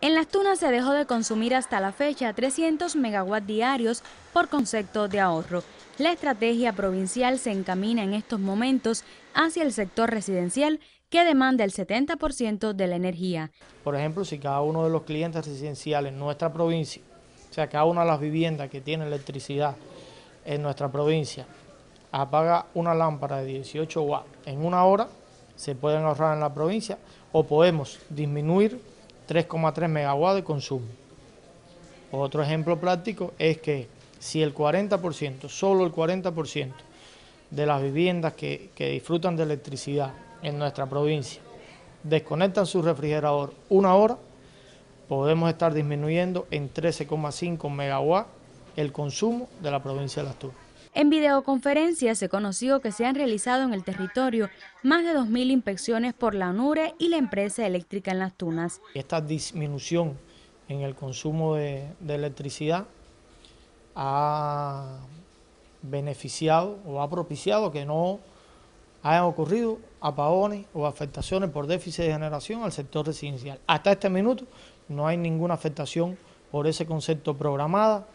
En Las Tunas se dejó de consumir hasta la fecha 300 megawatt diarios por concepto de ahorro. La estrategia provincial se encamina en estos momentos hacia el sector residencial que demanda el 70% de la energía. Por ejemplo, si cada uno de los clientes residenciales en nuestra provincia, o sea, cada una de las viviendas que tiene electricidad en nuestra provincia, apaga una lámpara de 18 watts en una hora, se pueden ahorrar en la provincia o podemos disminuir 3,3 megawatts de consumo. Otro ejemplo práctico es que si el 40%, solo el 40% de las viviendas que, disfrutan de electricidad en nuestra provincia desconectan su refrigerador una hora, podemos estar disminuyendo en 13,5 megawatts el consumo de la provincia de Las Turas. En videoconferencia se conoció que se han realizado en el territorio más de 2.000 inspecciones por la UNURE y la empresa eléctrica en las Tunas. Esta disminución en el consumo de, de electricidad ha beneficiado o ha propiciado que no hayan ocurrido apagones o afectaciones por déficit de generación al sector residencial. Hasta este minuto no hay ninguna afectación por ese concepto programada.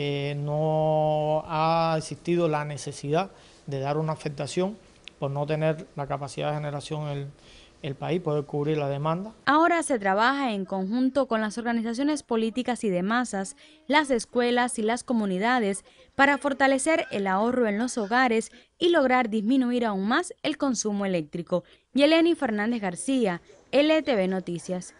Eh, no ha existido la necesidad de dar una afectación por no tener la capacidad de generación el, el país, poder cubrir la demanda. Ahora se trabaja en conjunto con las organizaciones políticas y de masas, las escuelas y las comunidades para fortalecer el ahorro en los hogares y lograr disminuir aún más el consumo eléctrico. Yeleni Fernández García, LTV Noticias.